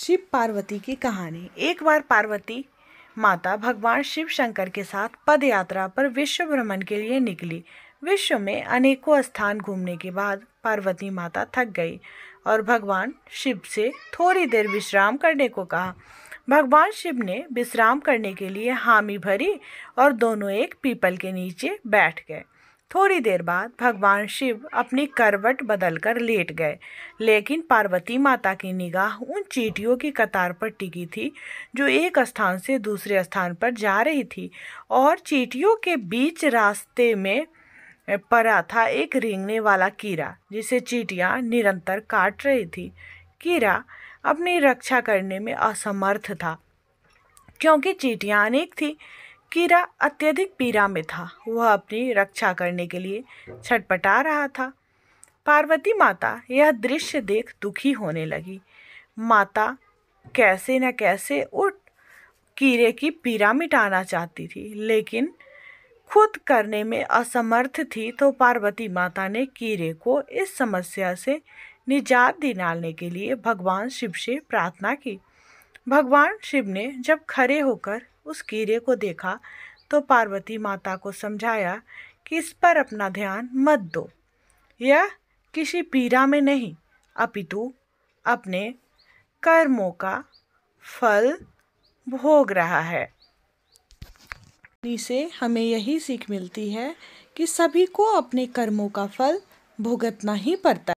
शिव पार्वती की कहानी एक बार पार्वती माता भगवान शिव शंकर के साथ पद यात्रा पर विश्व भ्रमण के लिए निकली विश्व में अनेकों स्थान घूमने के बाद पार्वती माता थक गई और भगवान शिव से थोड़ी देर विश्राम करने को कहा भगवान शिव ने विश्राम करने के लिए हामी भरी और दोनों एक पीपल के नीचे बैठ गए थोड़ी देर बाद भगवान शिव अपनी करवट बदलकर लेट गए लेकिन पार्वती माता की निगाह उन चीटियों की कतार पर टिकी थी जो एक स्थान से दूसरे स्थान पर जा रही थी और चीटियों के बीच रास्ते में पड़ा था एक रेंगने वाला कीड़ा जिसे चीटियाँ निरंतर काट रही थी कीड़ा अपनी रक्षा करने में असमर्थ था क्योंकि चीटियाँ अनेक थी कीड़ा अत्यधिक पीड़ा में था वह अपनी रक्षा करने के लिए छटपटा रहा था पार्वती माता यह दृश्य देख दुखी होने लगी माता कैसे न कैसे उठ कीड़े की पीड़ा मिटाना चाहती थी लेकिन खुद करने में असमर्थ थी तो पार्वती माता ने कीड़े को इस समस्या से निजात दिलाने के लिए भगवान शिव से प्रार्थना की भगवान शिव ने जब खड़े होकर उस कीड़े को देखा तो पार्वती माता को समझाया कि इस पर अपना ध्यान मत दो यह किसी पीड़ा में नहीं अपितु अपने कर्मों का फल भोग रहा है से हमें यही सीख मिलती है कि सभी को अपने कर्मों का फल भुगतना ही पड़ता है